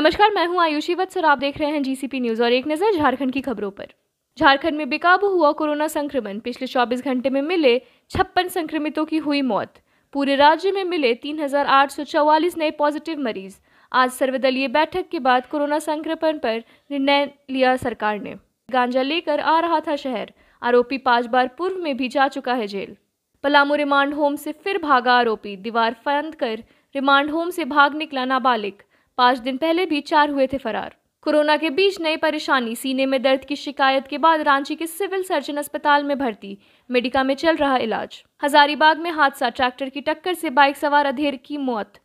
नमस्कार मैं हूं आयुषी वत्स और आप देख रहे हैं जीसीपी न्यूज और एक नजर झारखंड की खबरों पर झारखंड में बेकाबू हुआ कोरोना संक्रमण पिछले 24 घंटे में मिले छप्पन संक्रमितों की हुई मौत पूरे राज्य में मिले तीन नए पॉजिटिव मरीज आज सर्वदलीय बैठक के बाद कोरोना संक्रमण पर निर्णय लिया सरकार ने गांजा लेकर आ रहा था शहर आरोपी पांच बार पूर्व में भी जा चुका है जेल पलामू रिमांड होम से फिर भागा आरोपी दीवार फंद कर रिमांड होम से भाग निकला नाबालिग पाँच दिन पहले भी चार हुए थे फरार कोरोना के बीच नई परेशानी सीने में दर्द की शिकायत के बाद रांची के सिविल सर्जन अस्पताल में भर्ती मेडिका में चल रहा इलाज हजारीबाग में हादसा ट्रैक्टर की टक्कर से बाइक सवार अधेर की मौत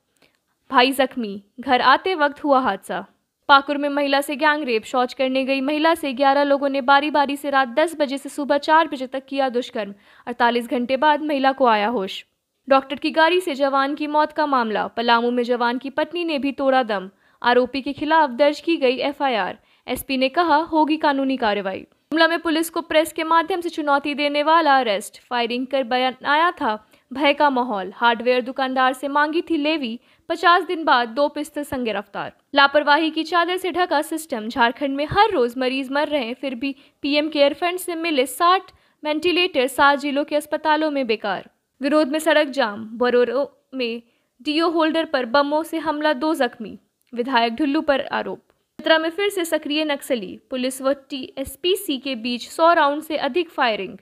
भाई जख्मी घर आते वक्त हुआ हादसा पाकुर में महिला से गैंग रेप शौच करने गई महिला से 11 लोगों ने बारी बारी से रात 10 बजे से सुबह 4 बजे तक किया दुष्कर्म 48 घंटे बाद महिला को आया होश डॉक्टर की गाड़ी से जवान की मौत का मामला पलामू में जवान की पत्नी ने भी तोड़ा दम आरोपी के खिलाफ दर्ज की गई एफआईआर एसपी ने कहा होगी कानूनी कार्रवाई मामला में पुलिस को प्रेस के माध्यम से चुनौती देने वाला अरेस्ट फायरिंग कर बयान आया था भय का माहौल हार्डवेयर दुकानदार से मांगी थी लेवी पचास दिन बाद दो पिस्तल संग गिरफ्तार लापरवाही की चादर से ढका सिस्टम झारखंड में हर रोज मरीज मर रहे फिर भी पीएम केयर फंड से मिले साठ वेंटिलेटर सात जिलों के अस्पतालों में बेकार विरोध में सड़क जाम बरोरो में डीओ होल्डर पर बमों से हमला दो जख्मी विधायक ढुल्लू पर आरोप खतरा में फिर से सक्रिय नक्सली पुलिस व टीएसपीसी के बीच सौ राउंड से अधिक फायरिंग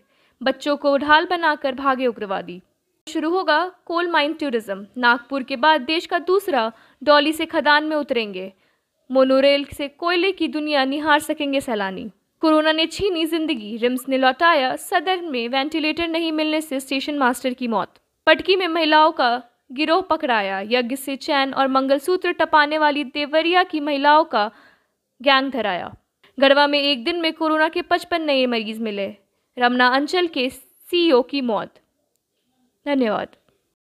बच्चों को ढाल बनाकर भागे उग्रवादी शुरू होगा कोल माइन टूरिज्म नागपुर के बाद देश का दूसरा डॉली से खदान में उतरेंगे मोनोरेल से कोयले की दुनिया निहार सकेंगे सैलानी कोरोना ने छीनी जिंदगी रिम्स ने लौटाया सदर में वेंटिलेटर नहीं मिलने से स्टेशन मास्टर की मौत पटकी में महिलाओं का गिरोह पकड़ाया यज्ञ से चैन और मंगलसूत्र टपाने वाली देवरिया की महिलाओं का गैंग धराया गढ़वा में एक दिन में कोरोना के पचपन नए मरीज मिले रमना अंचल के सीईओ की मौत धन्यवाद